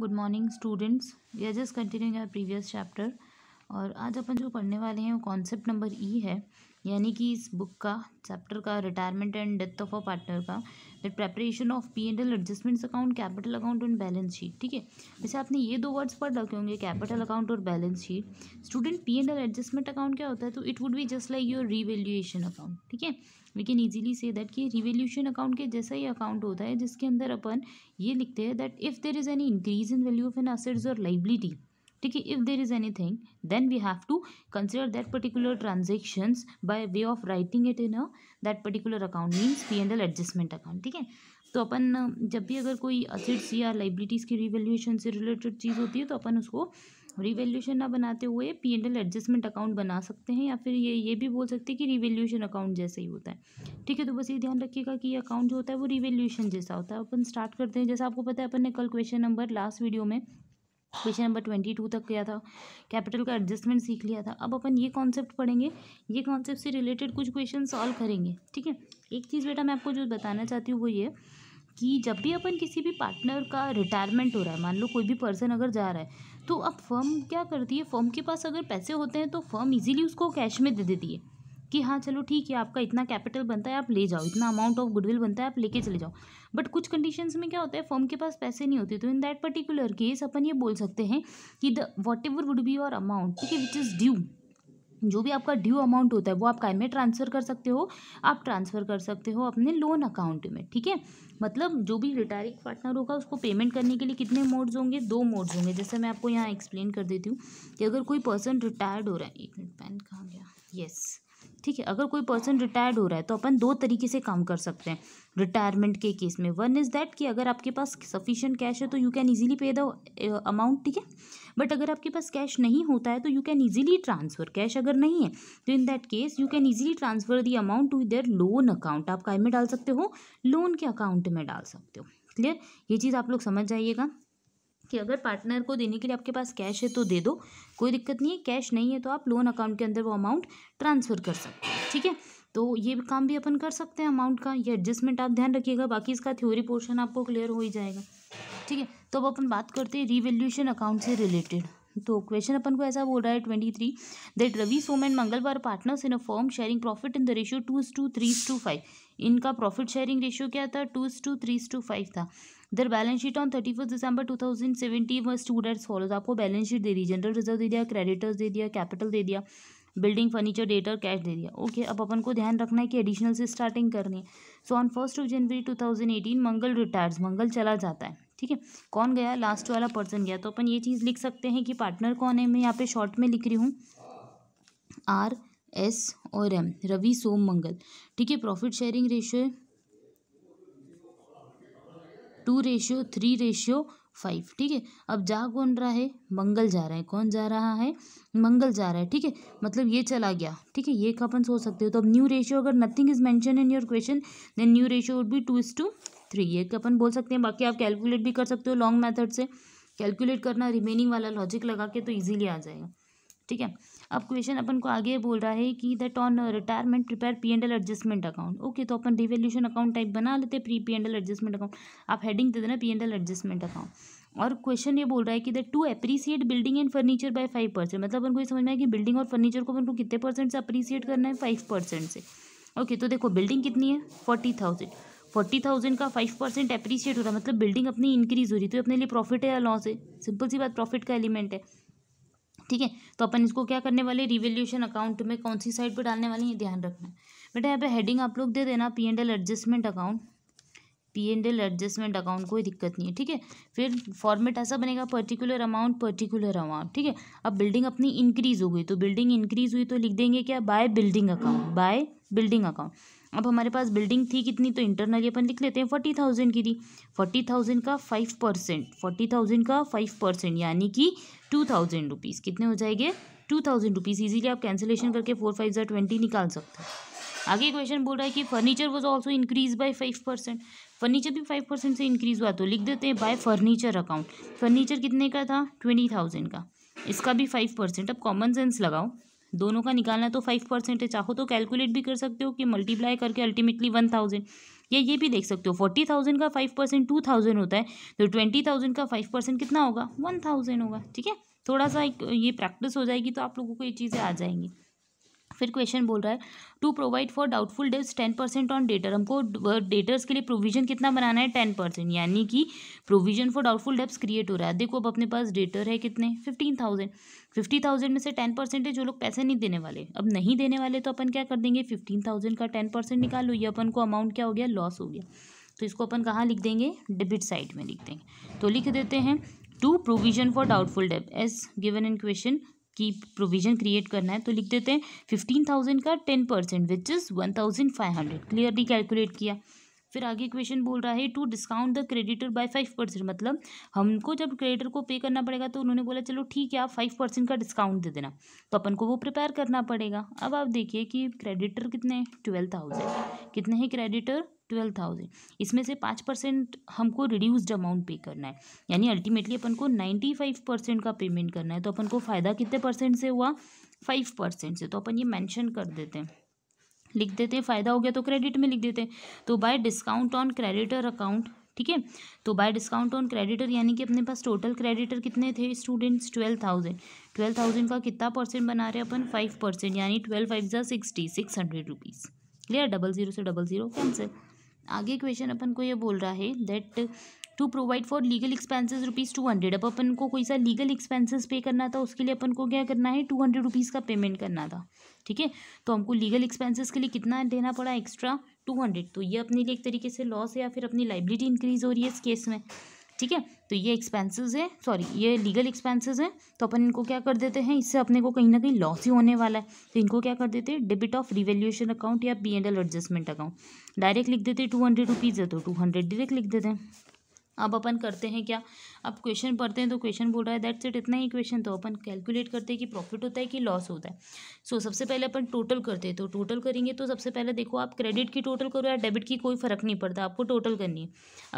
Good morning students we are just continuing our previous chapter और आज अपन जो पढ़ने वाले हैं वो कॉन्सेप्ट नंबर ई है यानी कि इस बुक का चैप्टर का retirement and death of a partner का फिर preparation of P and L adjustments account capital account and balance sheet ठीक है वैसे आपने ये दो वर्ड्स पढ़ रखे होंगे कैपिटल अकाउंट और balance sheet student P and L adjustment account क्या होता है तो it would be just like your revaluation account ठीक है वी कैन ईजिली से दैट कि रिवेल्यूशन अकाउंट के जैसा ही अकाउंट होता है जिसके अंदर अपन ये लिखते हैं that if there is any increase in value of an assets और लाइबिलिटी ठीक है if there is any thing then we have to consider that particular transactions by way of writing it in a that particular account means P and L adjustment account ठीक है तो अपन जब भी अगर कोई असिड्स या लाइबिलिटीज़ की रिवेल्यूशन से रिलेटेड चीज़ होती है तो अपन उसको रिवेल्यूशन ना बनाते हुए P and L adjustment account बना सकते हैं या फिर ये ये भी बोल सकते हैं कि रिवेल्यूशन अकाउंट जैसे ही होता है ठीक है तो बस ये ध्यान रखिएगा कि ये अकाउंट जो होता है वो रिवेल्यूशन जैसा होता है अपन स्टार्ट करते हैं जैसा आपको पता है अपन ने कल क्वेश्चन नंबर लास्ट वीडियो में क्वेश्चन नंबर ट्वेंटी टू तक किया था कैपिटल का एडजस्टमेंट सीख लिया था अब अपन ये कॉन्सेप्ट पढ़ेंगे ये कॉन्सेप्ट से रिलेटेड कुछ क्वेश्चन सॉल्व करेंगे ठीक है एक चीज़ बेटा मैं आपको जो बताना चाहती हूँ वो ये कि जब भी अपन किसी भी पार्टनर का रिटायरमेंट हो रहा है मान लो कोई भी पर्सन अगर जा रहा है तो अब फर्म क्या करती है फर्म के पास अगर पैसे होते हैं तो फर्म इजीली उसको कैश में दे देती है कि हाँ चलो ठीक है आपका इतना कैपिटल बनता है आप ले जाओ इतना अमाउंट ऑफ गुडविल बनता है आप लेके चले जाओ बट कुछ कंडीशंस में क्या होता है फर्म के पास पैसे नहीं होते तो इन दैट पर्टिकुलर केस अपन ये बोल सकते हैं कि the whatever would be your amount ठीक है विच इज़ ड्यू जो भी आपका ड्यू अमाउंट होता है वो आप काय में ट्रांसफ़र कर सकते हो आप ट्रांसफ़र कर सकते हो अपने लोन अकाउंट में ठीक है मतलब जो भी रिटायरिंग पार्टनर होगा उसको पेमेंट करने के लिए कितने मोड्स होंगे दो मोड्स होंगे जैसे मैं आपको यहाँ एक्सप्लेन कर देती हूँ कि अगर कोई पर्सन रिटायर्ड हो रहा है एक मिनट पैन कहाँ गया yes. ठीक है अगर कोई पर्सन रिटायर्ड हो रहा है तो अपन दो तरीके से काम कर सकते हैं रिटायरमेंट के केस में वन इज़ दैट कि अगर आपके पास सफिशेंट कैश है तो you can easily pay the amount ठीक है बट अगर आपके पास कैश नहीं होता है तो you can easily transfer cash अगर नहीं है तो in that case you can easily transfer the amount to their loan account आप काय में डाल सकते हो लोन के अकाउंट में डाल सकते हो क्लियर ये चीज़ आप लोग समझ जाइएगा कि अगर पार्टनर को देने के लिए आपके पास कैश है तो दे दो कोई दिक्कत नहीं है कैश नहीं है तो आप लोन अकाउंट के अंदर वो अमाउंट ट्रांसफ़र कर सकते हैं ठीक है तो ये भी काम भी अपन कर सकते हैं अमाउंट का ये एडजस्टमेंट आप ध्यान रखिएगा बाकी इसका थ्योरी पोर्शन आपको क्लियर हो ही जाएगा ठीक है तो अब अपन बात करते हैं रिवेल्यूशन अकाउंट से रिलेटेड तो क्वेश्चन अपन को ऐसा बोल रहा है twenty three that Ravi Som and Mangal are partners in a firm sharing profit in the ratio two to three to five इनका प्रॉफिट शेयरिंग रेशियो क्या था two to three to five था their balance sheet on thirty first December two thousand seventy was to date follows आपको balance sheet दे दी general reserve दे दिया creditors दे दिया कैपिटल दे दिया बिल्डिंग फर्नीचर डेटर कैश दे दिया ओके अब अपन को ध्यान रखना है कि एडिशनल से स्टार्टिंग करनी है so on first of January two thousand eighteen Mangal retires Mangal चला जाता है ठीक है कौन गया लास्ट वाला पर्सन गया तो अपन ये चीज़ लिख सकते हैं कि पार्टनर कौन है मैं यहाँ पे शॉर्ट में लिख रही हूँ आर एस और एम रवि सोम मंगल ठीक है profit sharing ratio two ratio three ratio five ठीक है अब जा कौन रहा है मंगल जा रहा है कौन जा रहा है मंगल जा रहा है ठीक है मतलब ये चला गया ठीक है ये का अपन सोच सकते हो तो अब न्यू रेशियो अगर nothing is mention in your question then new ratio would be two is to three ये का अपन बोल सकते हैं बाकी आप कैलकुलेट भी कर सकते हो लॉन्ग मैथड से कैलकुलेट करना रिमेनिंग वाला लॉजिक लगा के तो ईजिली आ जाएगा ठीक है अब क्वेश्चन अपन को आगे बोल रहा है कि that on retirement prepare P and L adjustment account okay तो अपन रिवेल्यूशन अकाउंट टाइप बना लेते pre P and L adjustment account आप हेडिंग दे देना P and L adjustment account और क्वेश्चन ये बोल रहा है कि the to appreciate building and furniture by five percent मतलब अपन को ये समझना है कि बिल्डिंग और फर्नीचर को अपन को कितने परसेंट से अप्रिसिएट करना है फाइव परसेंट से ओके okay, तो देखो बिल्डिंग कितनी है फोर्टी थाउजेंड फोर्टी थाउजेंड का फाइव परसेंट अप्रिसिएट हो रहा है मतलब बिल्डिंग अपनी इंक्रीज हो रही तो अपने लिए प्रॉफिट है या लॉस है सिंपल सी बात प्रॉफिट का एलिमेंट है ठीक है तो अपन इसको क्या करने वाले रिवेल्यूशन अकाउंट में कौन सी साइड पर डालने वाले ये ध्यान रखना बेटा यहाँ पे हेडिंग आप लोग दे देना P and L adjustment account P and L adjustment account कोई दिक्कत नहीं है ठीक है फिर फॉर्मेट ऐसा बनेगा पर्टिकुलर अमाउंट पर्टिकुलर अमाउंट ठीक है अब बिल्डिंग अपनी इंक्रीज हो गई तो बिल्डिंग इंक्रीज हुई तो लिख देंगे क्या by building account by building account अब हमारे पास बिल्डिंग थी कितनी तो इंटरनली अपन लिख लेते हैं फोर्टी थाउजेंड की थी फोर्टी थाउजेंड का फाइव परसेंट फोर्टी थाउजेंड का फाइव परसेंट यानी कि टू थाउजेंड रुपीज़ कितने हो जाएंगे टू थाउजेंड रुपीज़ ईजिली आप कैंसिलेशन करके फोर फाइव ज़ार ट्वेंटी निकाल सकते हैं आगे क्वेश्चन बोल रहा है कि furniture was also increase by five percent furniture भी फाइव परसेंट से इंक्रीज हुआ तो लिख देते हैं बाय फर्नीचर अकाउंट फर्नीचर कितने का था ट्वेंटी थाउजेंड का इसका भी फाइव परसेंट अब कॉमन सेंस लगाओ दोनों का निकालना तो फाइव परसेंट है चाहो तो कैलकुलेट भी कर सकते हो कि मल्टीप्लाई करके अल्टीमेटली वन थाउजेंड या ये भी देख सकते हो फोर्टी थाउजेंड का फाइव परसेंट टू थाउजेंड होता है तो ट्वेंटी थाउजेंड का फाइव परसेंट कितना होगा वन थाउजेंड होगा ठीक है थोड़ा सा एक ये प्रैक्टिस हो जाएगी तो आप लोगों को ये चीज़ें आ जाएंगी फिर क्वेश्चन बोल रहा है to provide for doubtful debts ten percent on debtor हमको डेटर्स के लिए प्रोविजन कितना बनाना है टेन परसेंट यानी कि provision for doubtful debts create हो रहा है देखो अब अपने पास डेटर है कितने फिफ्टीन थाउजेंड फिफ्टी थाउजेंड में से टेन परसेंट है जो लोग पैसे नहीं देने वाले अब नहीं देने वाले तो अपन क्या कर देंगे फिफ्टीन थाउजेंड का टेन परसेंट निकाल लो ये अपन को अमाउंट क्या हो गया लॉस हो गया तो इसको अपन कहाँ लिख देंगे डेबिट साइड में लिख देंगे तो लिख देते हैं to provision for doubtful debt as given in question की प्रोविजन क्रिएट करना है तो लिख देते हैं फिफ्टीन थाउजेंड का ten percent which is one thousand five hundred clearly calculate किया फिर आगे क्वेश्चन बोल रहा है to discount the creditor by five percent मतलब हमको जब क्रेडिटर को पे करना पड़ेगा तो उन्होंने बोला चलो ठीक है आप फाइव परसेंट का डिस्काउंट दे देना तो अपन को वो प्रिपेयर करना पड़ेगा अब आप देखिए कि क्रेडिटर कितने हैं ट्वेल्व थाउजेंड कितने हैं क्रेडिटर ट्वेल्व थाउजेंड इसमें से पाँच परसेंट हमको रिड्यूस्ड अमाउंट पे करना है यानी अल्टीमेटली अपन को नाइन्टी फाइव परसेंट का पेमेंट करना है तो अपन को फ़ायदा कितने परसेंट से हुआ फाइव परसेंट से तो अपन ये मेंशन कर देते हैं लिख देते हैं फ़ायदा हो गया तो क्रेडिट में लिख देते हैं तो by discount on creditor account ठीक है तो बाय डिस्काउंट ऑन क्रेडिटर यानी कि अपने पास टोटल क्रेडिटर कितने थे students twelve thousand twelve thousand का कितना परसेंट बना रहे अपन फाइव परसेंट यानी ट्वेल्व फाइव जो sixty six hundred rupees clear double zero से डबल ज़ीरो कैंसिल आगे क्वेश्चन अपन को ये बोल रहा है that to provide for legal expenses rupees two hundred अब अपन को कोई सा लीगल एक्सपेंसेस पे करना था उसके लिए अपन को क्या करना है टू हंड्रेड रुपीज़ का पेमेंट करना था ठीक है तो हमको लीगल एक्सपेंसेस के लिए कितना देना पड़ा एक्स्ट्रा टू हंड्रेड तो ये अपने लिए एक तरीके से लॉस है या फिर अपनी लाइबिलिटी इंक्रीज हो रही है इस केस में ठीक है तो ये एक्सपेंसेस है सॉरी ये लीगल एक्सपेंसेस है तो अपन इनको क्या कर देते हैं इससे अपने को कहीं ना कहीं लॉस ही होने वाला है तो इनको क्या कर देते हैं डेबिट ऑफ रिवेल्यूशन अकाउंट या P and L adjustment account direct लिख देते हैं टू हंड्रेड रुपीज़ है तो टू हंड्रेड डायरेक्ट लिख देते हैं अब अपन करते हैं क्या अब क्वेश्चन पढ़ते हैं तो क्वेश्चन बोल रहा है दैट्स इट इतना ही क्वेश्चन तो अपन कैलकुलेट करते हैं कि प्रॉफिट होता है कि लॉस होता है सो so, सबसे पहले अपन टोटल करते हैं तो टोटल करेंगे तो सबसे पहले देखो आप क्रेडिट की टोटल करो या डेबिट की कोई फ़र्क नहीं पड़ता आपको टोटल करनी है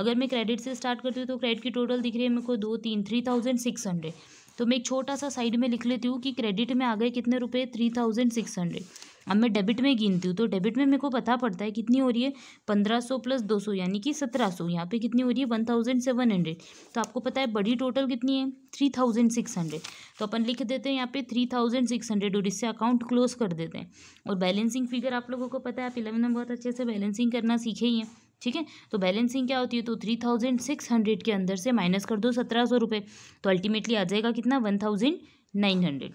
अगर मैं क्रेडिट से स्टार्ट करती हूँ तो क्रेडिट की टोटल दिख रही है मेरे को दो तीन थ्री थाउजेंड सिक्स हंड्रेड तो मैं एक छोटा सा साइड में लिख लेती हूँ कि क्रेडिट में आ गए कितने रुपए थ्री थाउजेंड सिक्स हंड्रेड अब मैं डेबिट में गिनती हूँ तो डेबिट में मेरे को पता पड़ता है कितनी हो रही है पंद्रह सौ प्लस दो सौ यानी कि सत्रह सौ यहाँ पर कितनी हो रही है वन थाउजेंड सेवन हंड्रेड तो आपको पता है बड़ी टोटल कितनी है थ्री थाउजेंड सिक्स हंड्रेड तो अपन लिख देते हैं यहाँ पे थ्री थाउजेंड सिक्स हंड्रेड और इससे अकाउंट क्लोज कर देते हैं और बैलेंसिंग फिगर आप लोगों को पता है आप इलेवन में बहुत अच्छे से बैलेंसिंग करना सीखे ही हैं ठीक है तो बैलेंसिंग क्या होती है तो थ्री थाउजेंड सिक्स हंड्रेड के अंदर से माइनस कर दो सत्रह सौ रुपये तो अल्टीमेटली आ जाएगा कितना वन थाउजेंड नाइन हंड्रेड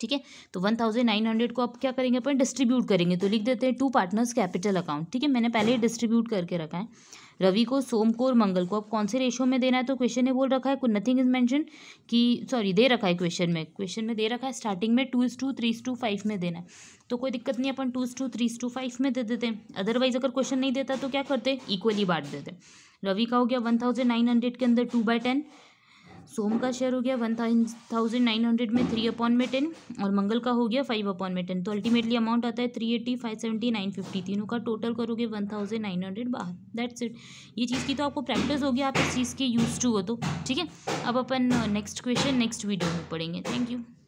ठीक है तो वन थाउजेंड नाइन हंड्रेड को आप क्या करेंगे अपन डिस्ट्रीब्यूट करेंगे तो लिख देते हैं टू पार्टनर्स कैपिटल अकाउंट ठीक है मैंने पहले ही डिस्ट्रीब्यूट करके रखा है रवि को सोम को और मंगल को आप कौन से रेशो में देना है तो क्वेश्चन ने बोल रखा है नथिंग इज मैंशन कि सॉरी दे रखा है क्वेश्चन में क्वेश्चन में दे रखा है स्टार्टिंग में two is to three is to five में देना है तो कोई दिक्कत नहीं अपन two is to three is to five में दे देते हैं अदरवाइज अगर क्वेश्चन नहीं देता तो क्या करते इक्वली बांट देते रवि का हो गया वन थाउजेंड नाइन हंड्रेड के अंदर टू बाई टेन सोम का शेयर हो गया वन थाउजेंड नाइन हंड्रेड में थ्री अपॉन में टेन और मंगल का हो गया फाइव अपॉन में टेन तो अल्टीमेटली अमाउंट आता है three eighty five seventy nine fifty तीनों का टोटल करोगे वन थाउजेंड नाइन हंड्रेड बाहर दैट्स इट ये चीज़ की तो आपको प्रैक्टिस होगी आप इस चीज़ के यूज टू हो तो ठीक है अब अपन नेक्स्ट क्वेश्चन नेक्स्ट वीडियो में पढ़ेंगे थैंक यू